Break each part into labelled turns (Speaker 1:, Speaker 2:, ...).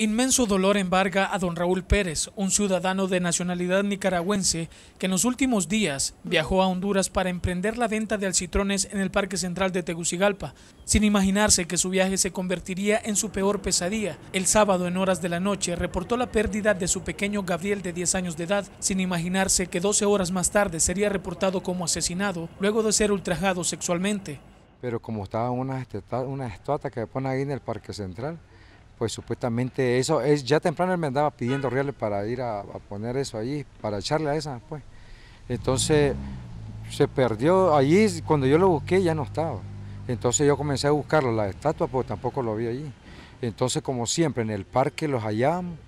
Speaker 1: Inmenso dolor embarga a don Raúl Pérez, un ciudadano de nacionalidad nicaragüense que en los últimos días viajó a Honduras para emprender la venta de alcitrones en el Parque Central de Tegucigalpa, sin imaginarse que su viaje se convertiría en su peor pesadilla. El sábado en horas de la noche reportó la pérdida de su pequeño Gabriel de 10 años de edad, sin imaginarse que 12 horas más tarde sería reportado como asesinado luego de ser ultrajado
Speaker 2: sexualmente. Pero como estaba una, una que pone ahí en el Parque Central, pues supuestamente eso es ya temprano él me andaba pidiendo reales para ir a, poner eso allí, para echarle a esa, pues. Entonces se perdió allí, cuando yo lo busqué ya no estaba. Entonces yo comencé a buscarlo, la estatua, pues tampoco lo vi allí. Entonces, como siempre, en el parque los hallamos,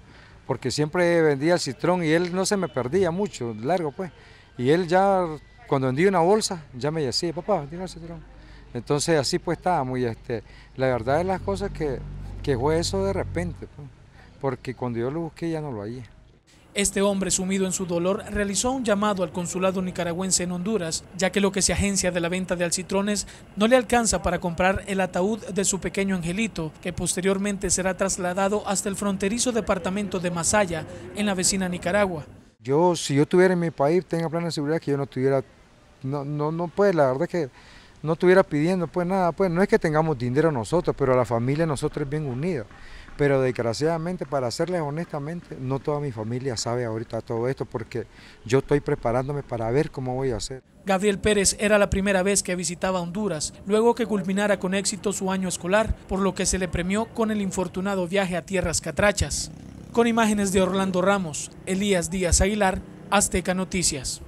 Speaker 2: porque siempre vendía el citrón y él no se me perdía mucho, largo pues. Y él ya, cuando vendía una bolsa, ya me decía, papá, tiene el citrón. Entonces así pues estábamos y este, la verdad de las cosas que que fue eso de repente, pues, porque cuando yo lo busqué ya no lo hallé.
Speaker 1: Este hombre, sumido en su dolor, realizó un llamado al consulado nicaragüense en Honduras, ya que lo que se agencia de la venta de alcitrones no le alcanza para comprar el ataúd de su pequeño angelito, que posteriormente será trasladado hasta el fronterizo departamento de Masaya, en la vecina Nicaragua.
Speaker 2: Yo, si yo estuviera en mi país, tenga de seguridad que yo no tuviera no, no, no puede, la verdad que no estuviera pidiendo pues nada, pues no es que tengamos dinero nosotros, pero la familia nosotros es bien unida. Pero desgraciadamente, para serles honestamente, no toda mi familia sabe ahorita todo esto porque yo estoy preparándome para ver cómo voy a hacer.
Speaker 1: Gabriel Pérez era la primera vez que visitaba Honduras, luego que culminara con éxito su año escolar, por lo que se le premió con el infortunado viaje a tierras catrachas. Con imágenes de Orlando Ramos, Elías Díaz Aguilar, Azteca Noticias.